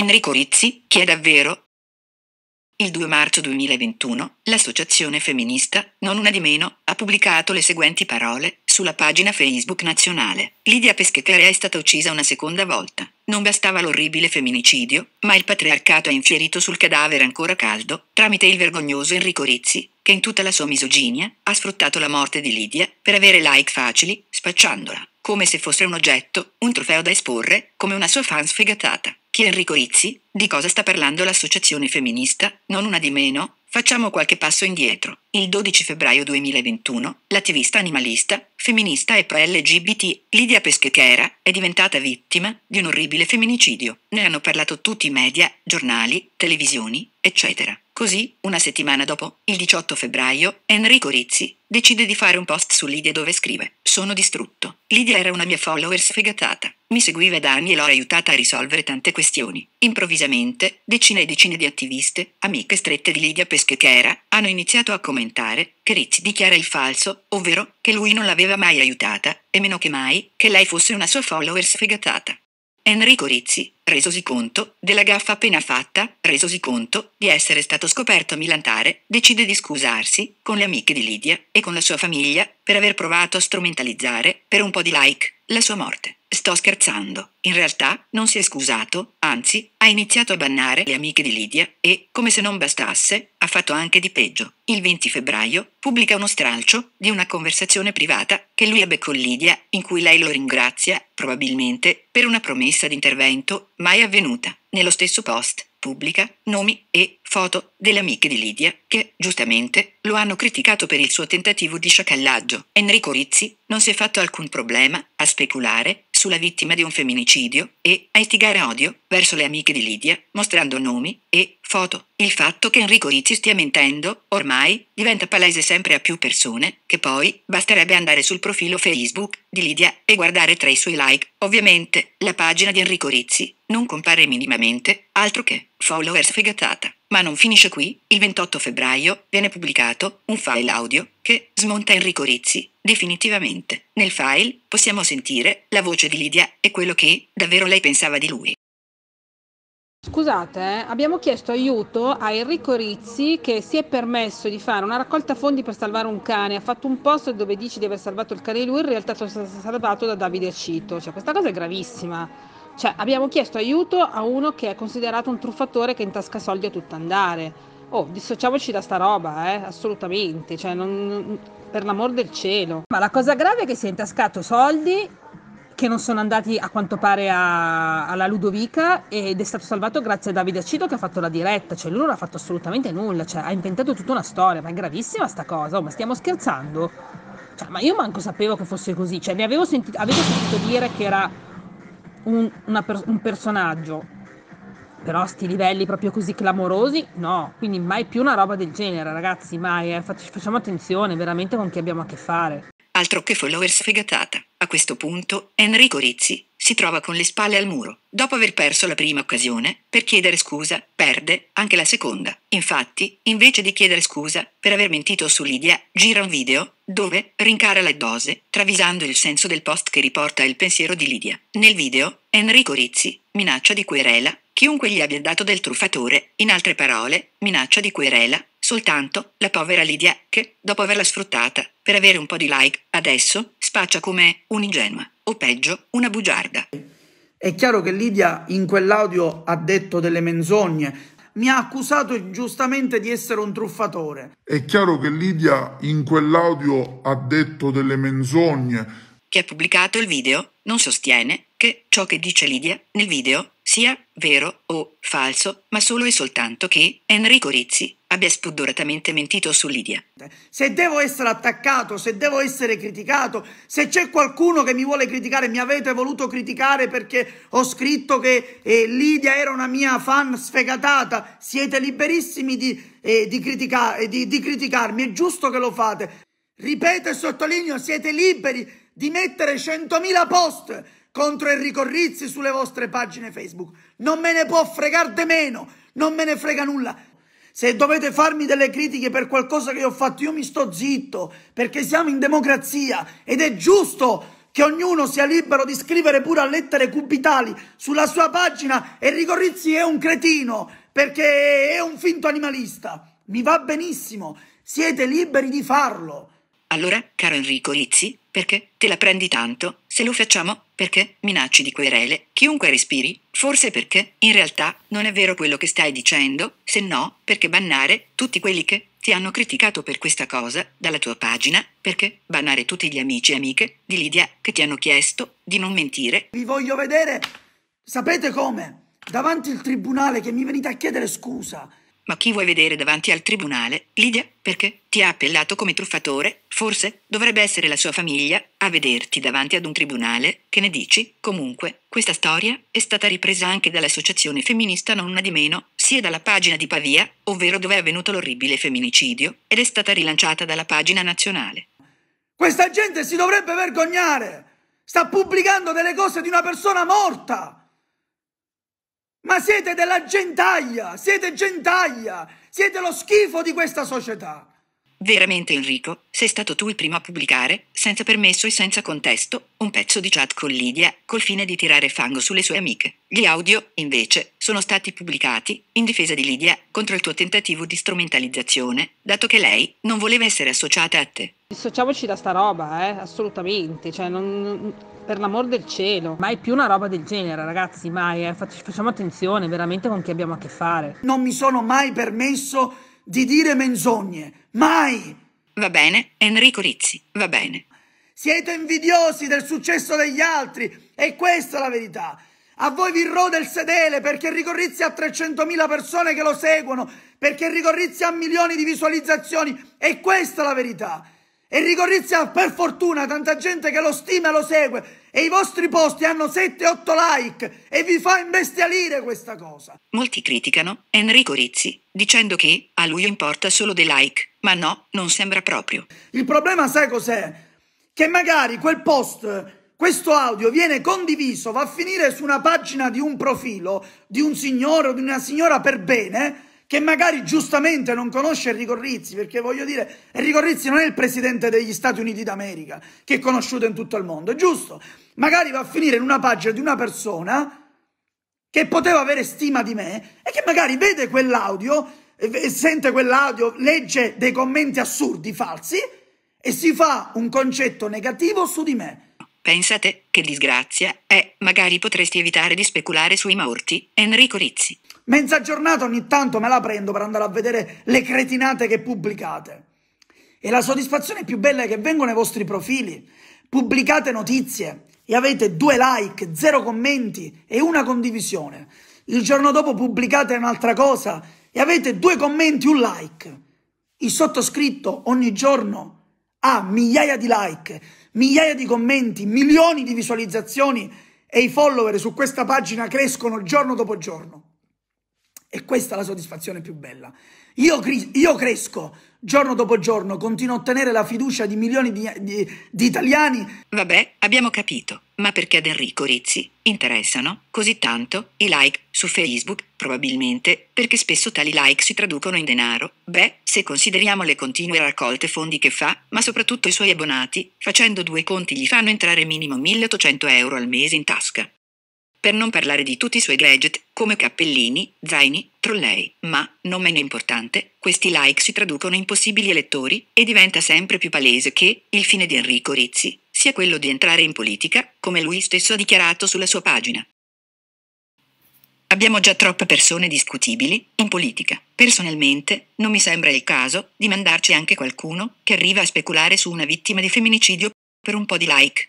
Enrico Rizzi, chi è davvero? Il 2 marzo 2021, l'Associazione Femminista, non una di meno, ha pubblicato le seguenti parole sulla pagina Facebook nazionale. Lidia Peschecare è stata uccisa una seconda volta. Non bastava l'orribile femminicidio, ma il patriarcato ha infierito sul cadavere ancora caldo, tramite il vergognoso Enrico Rizzi, che in tutta la sua misoginia ha sfruttato la morte di Lidia per avere like facili, spacciandola, come se fosse un oggetto, un trofeo da esporre, come una sua fan sfegatata. Chi è Enrico Izzi? Di cosa sta parlando l'associazione femminista? Non una di meno? Facciamo qualche passo indietro. Il 12 febbraio 2021, l'attivista animalista, femminista e pro-LGBT Lidia Peschechera è diventata vittima di un orribile femminicidio. Ne hanno parlato tutti i media, giornali, televisioni, eccetera. Così, una settimana dopo, il 18 febbraio, Enrico Rizzi decide di fare un post su Lidia dove scrive sono distrutto. Lidia era una mia follower sfegatata. Mi seguiva da anni e l'ho aiutata a risolvere tante questioni. Improvvisamente, decine e decine di attiviste, amiche strette di Lidia Peschichera, hanno iniziato a commentare che Rizzi dichiara il falso, ovvero che lui non l'aveva mai aiutata, e meno che mai che lei fosse una sua follower sfegatata. Enrico Rizzi, resosi conto della gaffa appena fatta, resosi conto di essere stato scoperto a Milantare, decide di scusarsi con le amiche di Lidia e con la sua famiglia per aver provato a strumentalizzare, per un po' di like, la sua morte sto scherzando. In realtà non si è scusato, anzi, ha iniziato a bannare le amiche di Lidia e, come se non bastasse, ha fatto anche di peggio. Il 20 febbraio pubblica uno stralcio di una conversazione privata che lui ebbe con Lidia, in cui lei lo ringrazia, probabilmente, per una promessa di intervento mai avvenuta. Nello stesso post pubblica nomi e foto delle amiche di Lidia che, giustamente, lo hanno criticato per il suo tentativo di sciacallaggio. Enrico Rizzi non si è fatto alcun problema a speculare sulla vittima di un femminicidio e a istigare odio verso le amiche di Lidia, mostrando nomi e Foto. Il fatto che Enrico Ricci stia mentendo, ormai, diventa palese sempre a più persone, che poi, basterebbe andare sul profilo Facebook di Lidia e guardare tra i suoi like. Ovviamente, la pagina di Enrico Rizzi non compare minimamente, altro che follower fegatata. Ma non finisce qui, il 28 febbraio viene pubblicato un file audio che smonta Enrico Rizzi, definitivamente. Nel file possiamo sentire la voce di Lidia e quello che davvero lei pensava di lui. Scusate, eh, abbiamo chiesto aiuto a Enrico Rizzi che si è permesso di fare una raccolta fondi per salvare un cane, ha fatto un post dove dice di aver salvato il cane lui, in realtà è stato salvato da Davide Cito. cioè questa cosa è gravissima. Cioè, abbiamo chiesto aiuto a uno che è considerato un truffatore che intasca soldi a tutto andare. Oh, dissociamoci da sta roba, eh, assolutamente, cioè, non, per l'amor del cielo. Ma la cosa grave è che si è intascato soldi che non sono andati a quanto pare a, alla Ludovica ed è stato salvato grazie a Davide Acido che ha fatto la diretta, cioè lui non ha fatto assolutamente nulla, cioè, ha inventato tutta una storia, ma è gravissima sta cosa, oh, ma stiamo scherzando? Cioè, ma io manco sapevo che fosse così, cioè ne avevo sentito, avevo sentito dire che era un, per, un personaggio, però a sti livelli proprio così clamorosi, no, quindi mai più una roba del genere ragazzi, mai, eh. facciamo attenzione veramente con chi abbiamo a che fare. Altro che follower sfegatata. A questo punto, Enrico Rizzi, si trova con le spalle al muro, dopo aver perso la prima occasione, per chiedere scusa, perde anche la seconda. Infatti, invece di chiedere scusa per aver mentito su Lidia, gira un video dove rincara le dose, travisando il senso del post che riporta il pensiero di Lidia. Nel video, Enrico Rizzi minaccia di querela chiunque gli abbia dato del truffatore, in altre parole, minaccia di querela soltanto la povera Lidia che, dopo averla sfruttata per avere un po' di like, adesso spaccia come un'ingenua o peggio una bugiarda. È chiaro che Lidia in quell'audio ha detto delle menzogne. Mi ha accusato giustamente di essere un truffatore. È chiaro che Lidia in quell'audio ha detto delle menzogne. Chi ha pubblicato il video non sostiene che ciò che dice Lidia nel video sia vero o falso, ma solo e soltanto che Enrico Rizzi abbia spudoratamente mentito su Lidia. Se devo essere attaccato, se devo essere criticato, se c'è qualcuno che mi vuole criticare, mi avete voluto criticare perché ho scritto che eh, Lidia era una mia fan sfegatata, siete liberissimi di, eh, di, critica eh, di, di criticarmi, è giusto che lo fate. Ripeto e sottolineo, siete liberi di mettere 100.000 post contro Enrico Rizzi sulle vostre pagine Facebook. Non me ne può fregar de meno, non me ne frega nulla. Se dovete farmi delle critiche per qualcosa che ho fatto, io mi sto zitto, perché siamo in democrazia ed è giusto che ognuno sia libero di scrivere pure a lettere cubitali sulla sua pagina e Rizzi è un cretino, perché è un finto animalista. Mi va benissimo, siete liberi di farlo. Allora, caro Enrico Rizzi, perché te la prendi tanto? Se lo facciamo, perché minacci di querele chiunque respiri? Forse perché, in realtà, non è vero quello che stai dicendo, se no, perché bannare tutti quelli che ti hanno criticato per questa cosa, dalla tua pagina, perché bannare tutti gli amici e amiche di Lidia che ti hanno chiesto di non mentire. Vi voglio vedere, sapete come? Davanti al tribunale che mi venite a chiedere scusa ma chi vuoi vedere davanti al tribunale? Lidia, perché? Ti ha appellato come truffatore? Forse dovrebbe essere la sua famiglia a vederti davanti ad un tribunale? Che ne dici? Comunque, questa storia è stata ripresa anche dall'associazione femminista Nonna di Meno, sia dalla pagina di Pavia, ovvero dove è avvenuto l'orribile femminicidio, ed è stata rilanciata dalla pagina nazionale. Questa gente si dovrebbe vergognare! Sta pubblicando delle cose di una persona morta! Ma siete della gentaglia, siete gentaglia, siete lo schifo di questa società. Veramente Enrico, sei stato tu il primo a pubblicare, senza permesso e senza contesto, un pezzo di chat con Lidia, col fine di tirare fango sulle sue amiche. Gli audio, invece, sono stati pubblicati, in difesa di Lidia, contro il tuo tentativo di strumentalizzazione, dato che lei non voleva essere associata a te. Dissociamoci da sta roba, eh, assolutamente, cioè non, per l'amor del cielo, mai più una roba del genere, ragazzi, mai, eh. facciamo attenzione veramente con chi abbiamo a che fare. Non mi sono mai permesso di dire menzogne, mai! Va bene, Enrico Rizzi, va bene. Siete invidiosi del successo degli altri, è questa la verità. A voi vi rode il sedele perché Enrico Rizzi ha 300.000 persone che lo seguono, perché Enrico Rizzi ha milioni di visualizzazioni, è questa la verità. Enrico Rizzi ha per fortuna tanta gente che lo stima e lo segue e i vostri posti hanno 7-8 like e vi fa imbestialire questa cosa. Molti criticano Enrico Rizzi dicendo che a lui importa solo dei like, ma no, non sembra proprio. Il problema sai cos'è? Che magari quel post questo audio viene condiviso, va a finire su una pagina di un profilo, di un signore o di una signora per bene, che magari giustamente non conosce Enrico Rizzi, perché voglio dire, Enrico Rizzi non è il presidente degli Stati Uniti d'America, che è conosciuto in tutto il mondo, è giusto? Magari va a finire in una pagina di una persona che poteva avere stima di me e che magari vede quell'audio, sente quell'audio, legge dei commenti assurdi, falsi, e si fa un concetto negativo su di me. Pensate, che disgrazia, eh, magari potresti evitare di speculare sui morti, Enrico Rizzi. Mezza giornata ogni tanto me la prendo per andare a vedere le cretinate che pubblicate. E la soddisfazione più bella è che vengono ai vostri profili, pubblicate notizie e avete due like, zero commenti e una condivisione. Il giorno dopo pubblicate un'altra cosa e avete due commenti, un like. Il sottoscritto ogni giorno ha migliaia di like, migliaia di commenti, milioni di visualizzazioni e i follower su questa pagina crescono giorno dopo giorno. E questa è la soddisfazione più bella. Io, io, cresco giorno dopo giorno, continuo a ottenere la fiducia di milioni di, di, di italiani. Vabbè, abbiamo capito. Ma perché ad Enrico Rizzi interessano così tanto i like su Facebook? Probabilmente perché spesso tali like si traducono in denaro. Beh, se consideriamo le continue raccolte fondi che fa, ma soprattutto i suoi abbonati, facendo due conti gli fanno entrare minimo 1800 euro al mese in tasca. Per non parlare di tutti i suoi gadget, come cappellini, zaini, trolley, ma, non meno importante, questi like si traducono in possibili elettori e diventa sempre più palese che il fine di Enrico Rizzi sia quello di entrare in politica, come lui stesso ha dichiarato sulla sua pagina. Abbiamo già troppe persone discutibili in politica. Personalmente, non mi sembra il caso di mandarci anche qualcuno che arriva a speculare su una vittima di femminicidio per un po' di like.